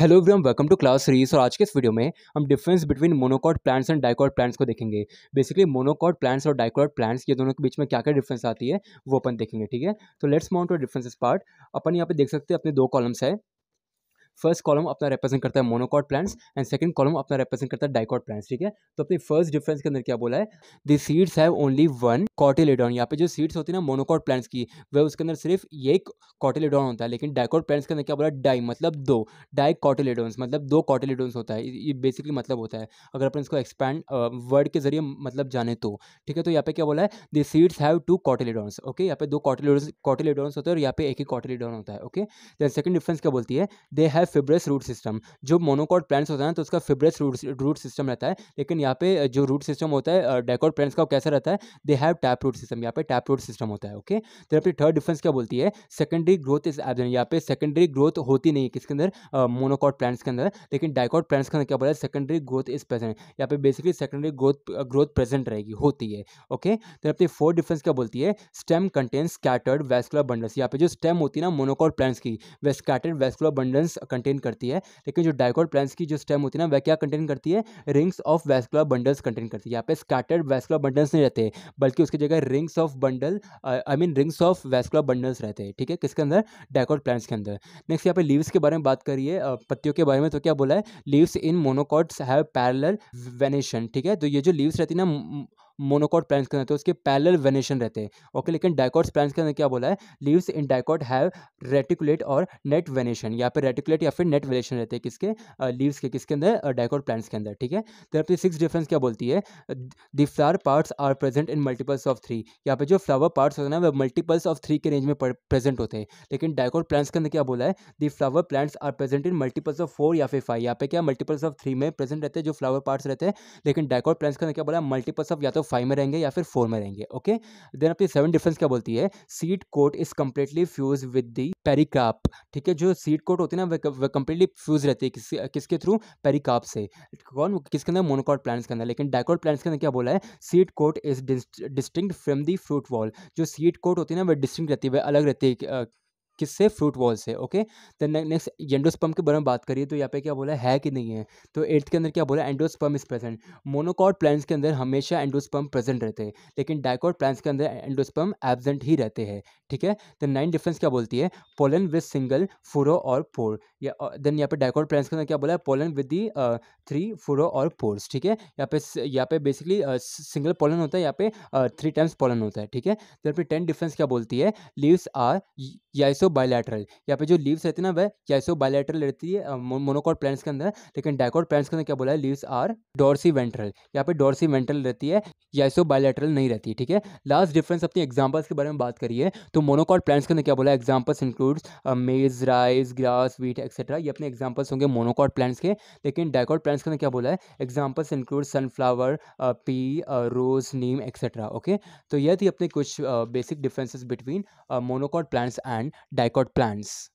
hello everyone welcome to class series और आज के इस वीडियो में हम difference between monocot plants and dicot plants को देखेंगे बेसिकली मोनोकॉट प्लांट्स और डाइकॉट प्लांट्स के दोनों के बीच में क्या क्या डिफरेंस आती है वो अपन देखेंगे ठीक है तो लेट्स माउंट डिफरेंसेस पार्ट अपन यहाँ पे देख सकते हैं अपने दो कॉलम्स है फर्स्ट कॉलम अपना रिप्रेजेंट करता है monocot plants and second column अपना रिप्रेजेंट करता है डाइकॉट प्लांट्स ठीक है तो अपनी फर्स्ट डिफरेंस के अंदर क्या बोला है the seeds have only one cotyledon यहाँ पे जो सीड्स होती है ना मोनोकॉट प्लांट्स की वह उसके अंदर सिर्फ एक कॉटिलेडॉन होता है लेकिन डाइकॉट प्लांट्स के अंदर क्या बोला डाई मतलब दो डाई कॉटिलेडोन्स मतलब दो कॉटिलेडोन्स होता है ये बेसिकली मतलब होता है अगर अपन इसको एक्सपैंड वर्ड के जरिए मतलब जाने तो ठीक है तो यहाँ पे क्या बोला है the seeds have two cotyledons okay यहाँ पे दो कॉटिलेडोन्स कॉटिलेडॉन्स होते हैं और यहाँ पे एक ही कॉटिलेडॉन होता है ओके देन सेकंड डिफरेंस क्या बोलती है they have fibrous root system जो मोनोकॉट प्लांट्स होता है ना तो उसका फिब्रस रूट रूट सिस्टम रहता है लेकिन यहाँ पे जो रूट सिस्टम होता है डाइकॉट प्लांट्स का कैसा रहता है they have tap root system यहाँ पे टैप रूट सिस्टम होता है ओके तो यहाँ पे थर्ड डिफरेंस क्या बोलती है सेकेंडरी ग्रोथ इस एबसेंट यहाँ पे सेकेंडरी ग्रोथ होती नहीं है किसके अंदर मोनोकॉट प्लांट्स के अंदर लेकिन डाइकॉट प्लांट्स के अंदर क्या बोला है सेकेंडरी ग्रोथ इज प्रेजेंट यहाँ पे basically secondary growth growth present रहेगी होती है ओके तो यहाँ पे फोर्थ डिफरेंस क्या बोलती है stem contain scattered vascular bundles यहाँ पे जो स्टेम होती है ना मोनोकॉट प्लांट्स की वह स्कैटर्ड वेस्कुलर बंडल्स कंटेन करती है लेकिन जो डाइकॉट प्लांट्स की जो स्टेम होती है ना वह क्या कंटेन करती है rings of vascular bundles contain करती है यहाँ पे स्कैटर्ड वेस्कुलर बंडल्स नहीं रहते बल्कि उसके जगह rings of bundle I mean rings of vascular bundles रहते हैं ठीक है किसके अंदर डायकॉट प्लांट्स के अंदर नेक्स्ट यहाँ पे लीव्स के बारे में बात करिए uh, पत्तियों के बारे में तो क्या बोला है leaves in monocots have parallel venation ठीक है तो ये जो लीव्स रहती है ना मोनोकॉट प्लांट्स के रहते उसके पैरेलल वेनेशन रहते हैं ओके लेकिन डाइकॉट्स प्लांट्स के अंदर क्या बोला है leaves in dicot have reticulate और नेट वेनेशन यहाँ पर रेटिकुलेट या फिर नेट वेनेशन रहते हैं किसके लीव्स के किसके अंदर डाइकॉट प्लांट्स के अंदर ठीक है देर तो पे सिक्स डिफरेंस क्या बोलती है the flower parts are present in multiples of three यहाँ पर जो फ्लावर पार्ट्स होते हैं ना वो मल्टीपल्स ऑफ थ्री के रेंज में प्रेजेंट होते हैं लेकिन डाइकॉट प्लांट्स के अंदर क्या बोला है the flower plants are present in multiples of four या फिर फाइव यहाँ पे क्या मल्टीपल्स ऑफ थ्री में प्रेजेंट रहते हैं जो फ्लावर पार्ट्स रहते हैं लेकिन डाइकॉट प्लांट्स के अंदर क्या बोला मल्टीपल्स ऑफ या तो फाइव में रहेंगे या फिर फोर में रहेंगे ओके देन अपनी सेवन डिफरेंस क्या बोलती है seed coat is completely fused with the pericarp ठीक है जो सीट कोट होती है ना वह कम्प्लीटली फ्यूज रहती है किसी किसके थ्रू पेरिकाप से कौन किसके अंदर मोनोकॉट प्लांट्स के अंदर लेकिन डायकॉट प्लांट्स के अंदर क्या बोला है seed coat is distinct from the fruit wall जो सीट कोट होती है ना वह डिस्टिंक्ट रहती है वह अलग रहती है किससे फ्रूट वॉल से ओके देन नेक्स्ट एंडोस्पर्म के बारे में बात करिए तो यहाँ पे क्या बोला है कि नहीं है तो एट्थ के अंदर क्या बोला endosperm is present monocot plants के अंदर हमेशा एंडोस्पर्म प्रेजेंट रहते हैं लेकिन डायकॉड प्लांट्स के अंदर एंडोस्पर्म एबजेंट ही रहते हैं ठीक है तो नाइन डिफरेंस क्या बोलती है पोलन विद सिंगल फुरो और पोर या देन यहाँ पे डायकॉड प्लांट्स के अंदर क्या बोला है pollen with the three furrow और पोर्स ठीक है यहाँ पे यहाँ पे बेसिकली सिंगल पोलन होता है यहाँ पे थ्री टाइम्स पोलन होता है ठीक है देन पे टेन डिफरेंस क्या बोलती है लीव्स आर याइसो बायलैटरल यहाँ पे जो लीव्स रहती है ना वह कैसो बायलैटरल रहती है मोनोकॉट प्लांट्स के अंदर लेकिन डायकॉट प्लांट्स के अंदर क्या बोला है लीव्स आर डॉर्सी वेंट्रल यहाँ पे डॉर्सी वेंट्रल रहती है याइसो बायलैटरल नहीं रहती ठीक है लास्ट डिफरेंस अपनी एग्जाम्पल्स के बारे में बात करिए तो मोनोकॉट प्लांट्स के अंदर क्या बोला examples includes maize rice grass wheat etcetera ये अपने एग्जाम्पल्स होंगे मोनोकॉट प्लांट्स के लेकिन डायकॉट प्लांट्स के अंदर क्या बोला है examples include sunflower pea rose neem etcetera okay तो यह थी अपने कुछ basic differences between monocot plants and dicot plants